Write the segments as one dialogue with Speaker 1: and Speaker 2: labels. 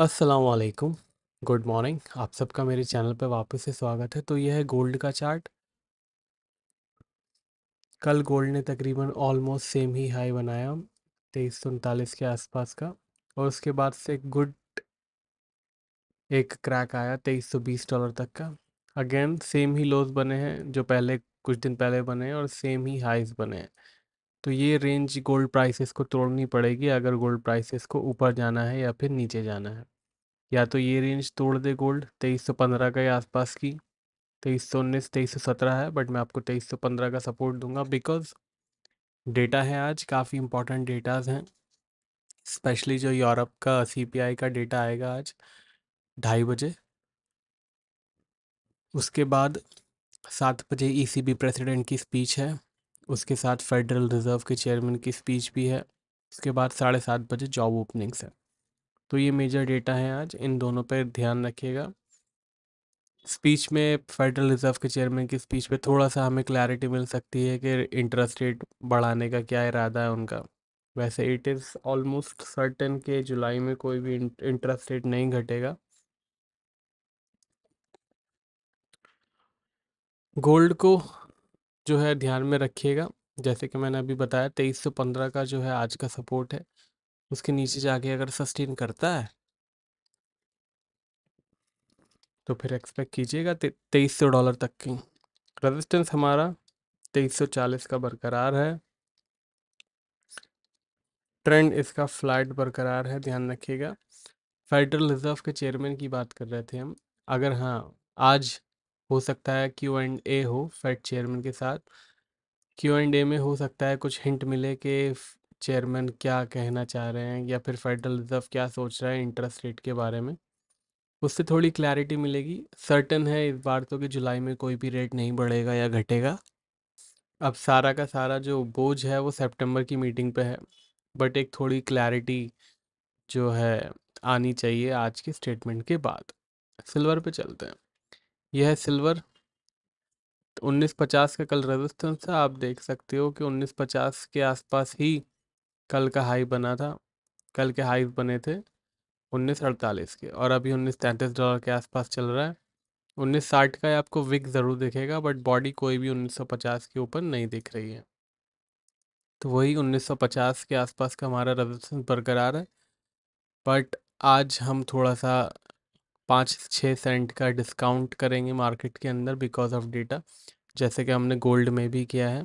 Speaker 1: असलकुम good morning आप सबका मेरे चैनल पर वापस से स्वागत है तो यह है गोल्ड का चार्ट कल गोल्ड ने तकरीबन ऑलमोस्ट सेम ही हाई बनाया तेईस सौ उनतालीस के आसपास का और उसके बाद से गुड एक क्रैक आया तेईस सौ बीस डॉलर तक का अगेन सेम ही लोज बने हैं जो पहले कुछ दिन पहले बने हैं और सेम ही हाइज बने हैं तो ये रेंज गोल्ड प्राइसेस को तोड़नी पड़ेगी अगर गोल्ड प्राइसेस को ऊपर जाना है या फिर नीचे जाना है या तो ये रेंज तोड़ दे गोल्ड तेईस सौ पंद्रह के आसपास की तेईस सौ उन्नीस तेईस सौ सत्रह है बट मैं आपको तेईस सौ पंद्रह का सपोर्ट दूंगा बिकॉज डेटा है आज काफ़ी इंपॉर्टेंट डेटाज हैं स्पेशली जो यूरोप का सी का डेटा आएगा आज ढाई बजे उसके बाद सात बजे ईसीबी e प्रेसिडेंट की स्पीच है उसके साथ फेडरल रिज़र्व के चेयरमैन की स्पीच भी है उसके बाद साढ़े सात बजे जॉब ओपनिंग्स है तो ये मेजर डेटा है आज इन दोनों पर ध्यान रखिएगा स्पीच में फेडरल रिज़र्व के चेयरमैन की स्पीच पे थोड़ा सा हमें क्लैरिटी मिल सकती है कि इंटरेस्ट रेट बढ़ाने का क्या इरादा है उनका वैसे इट इज़ ऑलमोस्ट सर्टन के जुलाई में कोई भी इंटरेस्ट रेट नहीं घटेगा गोल्ड को जो है ध्यान में रखिएगा जैसे कि मैंने अभी बताया तेईस सौ पंद्रह का जो है आज का सपोर्ट है उसके नीचे जाके अगर सस्टेन करता है तो फिर एक्सपेक्ट कीजिएगा तेईस सौ डॉलर तक की रेजिस्टेंस हमारा तेईस सौ चालीस का बरकरार है ट्रेंड इसका फ्लैट बरकरार है ध्यान रखिएगा फेडरल रिजर्व के चेयरमैन की बात कर रहे थे हम अगर हाँ आज हो सकता है क्यू एंड ए हो फेड चेयरमैन के साथ क्यू एंड ए में हो सकता है कुछ हिंट मिले कि चेयरमैन क्या कहना चाह रहे हैं या फिर फेडरल रिजर्व क्या सोच रहा है इंटरेस्ट रेट के बारे में उससे थोड़ी क्लैरिटी मिलेगी सर्टन है इस बार तो कि जुलाई में कोई भी रेट नहीं बढ़ेगा या घटेगा अब सारा का सारा जो बोझ है वो सेप्टेम्बर की मीटिंग पे है बट एक थोड़ी क्लैरिटी जो है आनी चाहिए आज के स्टेटमेंट के बाद सिल्वर पे चलते हैं यह है सिल्वर 1950 तो का कल रेजिस्टेंस था आप देख सकते हो कि 1950 के आसपास ही कल का हाई बना था कल के हाई बने थे अड़तालीस के और अभी उन्नीस तैंतीस डॉलर के आसपास चल रहा है साठ का आपको विक ज़रूर दिखेगा बट बॉडी कोई भी 1950 के ऊपर नहीं दिख रही है तो वही 1950 के आसपास का हमारा रेजिस्टेंस बरकरार है बट आज हम थोड़ा सा पाँच छः सेंट का डिस्काउंट करेंगे मार्केट के अंदर बिकॉज ऑफ डेटा जैसे कि हमने गोल्ड में भी किया है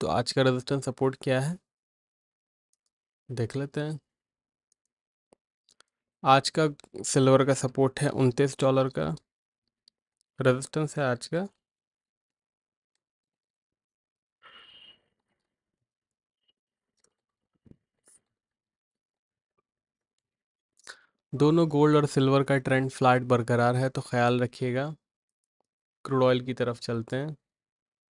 Speaker 1: तो आज का रेजिस्टेंस सपोर्ट क्या है देख लेते हैं आज का सिल्वर का सपोर्ट है उनतीस डॉलर का रेजिस्टेंस है आज का दोनों गोल्ड और सिल्वर का ट्रेंड फ्लैट बरकरार है तो ख्याल रखिएगा क्रूड ऑयल की तरफ चलते हैं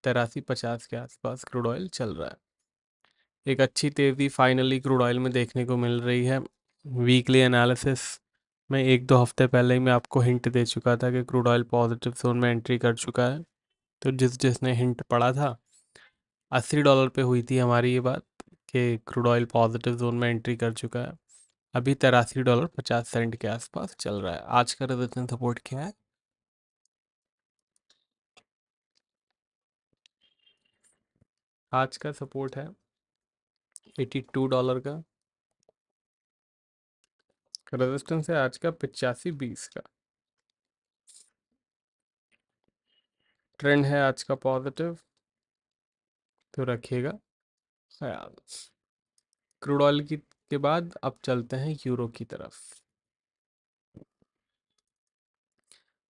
Speaker 1: तेरासी पचास के आसपास क्रूड ऑयल चल रहा है एक अच्छी तेज़ी फाइनली क्रूड ऑयल में देखने को मिल रही है वीकली एनालिसिस में एक दो हफ्ते पहले ही मैं आपको हिंट दे चुका था कि क्रूड ऑयल पॉजिटिव जोन में एंट्री कर चुका है तो जिस जिसने हिंट पढ़ा था अस्सी डॉलर पे हुई थी हमारी ये बात कि क्रूड ऑयल पॉजिटिव जोन में एंट्री कर चुका है अभी तेरासी डॉलर पचास सेंट के आसपास चल रहा है आज का रेजिस्टेंस सपोर्ट क्या है आज का सपोर्ट है एटी टू डॉलर का रेजिस्टेंस है आज का पचासी बीस का ट्रेंड है आज का पॉजिटिव तो रखिएगा ख्याल हाँ। क्रूड ऑयल की उसके बाद अब चलते हैं यूरो की तरफ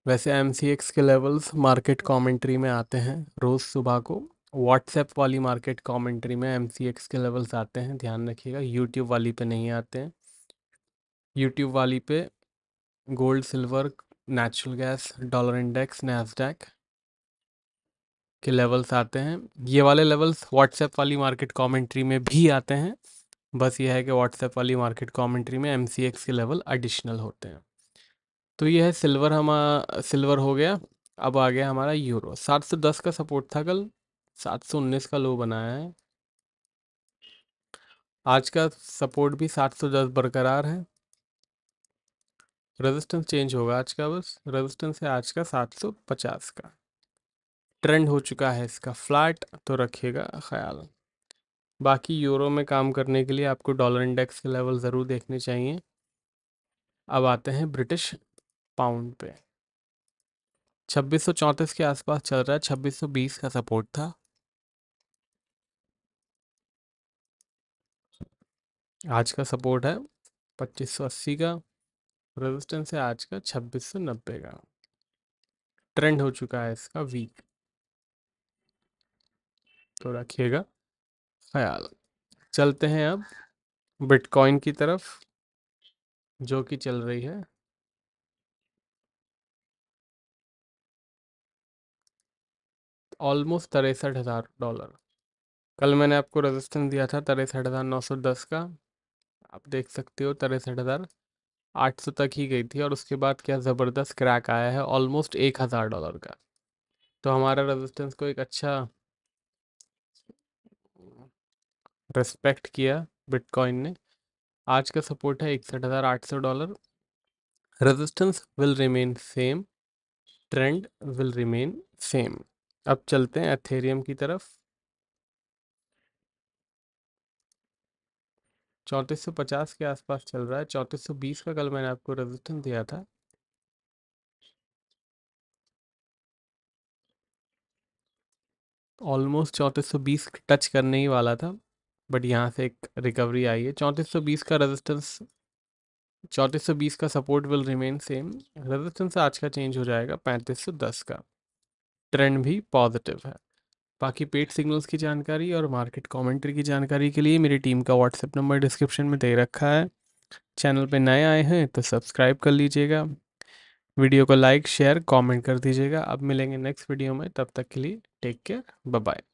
Speaker 1: वैसे M K levels market commentary में आते हैं रोज़ सुबह को व्हाट्सएप वाली मार्केट कमेंट्री में एम के लेवल्स आते हैं ध्यान रखिएगा यूट्यूब वाली पे नहीं आते हैं यूट्यूब वाली पे gold silver natural gas dollar index Nasdaq के लेवल्स आते हैं ये वाले लेवल्स व्हाट्सएप वाली मार्केट कमेंट्री में भी आते हैं बस ये है कि व्हाट्सएप वाली मार्केट कॉमेंट्री में एम के लेवल एडिशनल होते हैं तो ये है सिल्वर हम सिल्वर हो गया अब आ गया हमारा यूरो 710 का सपोर्ट था कल 719 का लो बनाया है आज का सपोर्ट भी 710 बरकरार है रेजिस्टेंस चेंज होगा आज का बस रेजिस्टेंस है आज का 750 का ट्रेंड हो चुका है इसका फ्लैट तो रखिएगा ख्याल बाकी यूरो में काम करने के लिए आपको डॉलर इंडेक्स के लेवल ज़रूर देखने चाहिए अब आते हैं ब्रिटिश पाउंड पे छब्बीस के आसपास चल रहा है छब्बीस का सपोर्ट था आज का सपोर्ट है 2580 का रेजिस्टेंस है आज का 2690 का ट्रेंड हो चुका है इसका वीक तो रखिएगा ख्याल चलते हैं अब बिटकॉइन की तरफ जो कि चल रही है ऑलमोस्ट तिरसठ हज़ार डॉलर कल मैंने आपको रेजिस्टेंस दिया था तिरसठ हज़ार नौ सौ दस का आप देख सकते हो तिरसठ हज़ार आठ सौ तक ही गई थी और उसके बाद क्या ज़बरदस्त क्रैक आया है ऑलमोस्ट एक हज़ार डॉलर का तो हमारा रेजिस्टेंस को एक अच्छा रेस्पेक्ट किया बिटकॉइन ने आज का सपोर्ट है इकसठ हज़ार आठ सौ dollar resistance will remain same trend will remain same अब चलते हैं एथेरियम की तरफ चौंतीस सौ पचास के आसपास चल रहा है चौंतीस सौ बीस का कल मैंने आपको रेजिस्टेंस दिया था ऑलमोस्ट चौंतीस सौ बीस टच करने ही वाला था बट यहाँ से एक रिकवरी आई है चौंतीस का रेजिस्टेंस चौंतीस का support will remain same resistance आज का चेंज हो जाएगा पैंतीस का ट्रेंड भी पॉजिटिव है बाकी पेड सिग्नल्स की जानकारी और मार्केट कमेंट्री की जानकारी के लिए मेरी टीम का व्हाट्सएप नंबर डिस्क्रिप्शन में दे रखा है चैनल पे नए आए हैं तो सब्सक्राइब कर लीजिएगा वीडियो को लाइक शेयर कमेंट कर दीजिएगा अब मिलेंगे नेक्स्ट वीडियो में तब तक के लिए टेक केयर बाय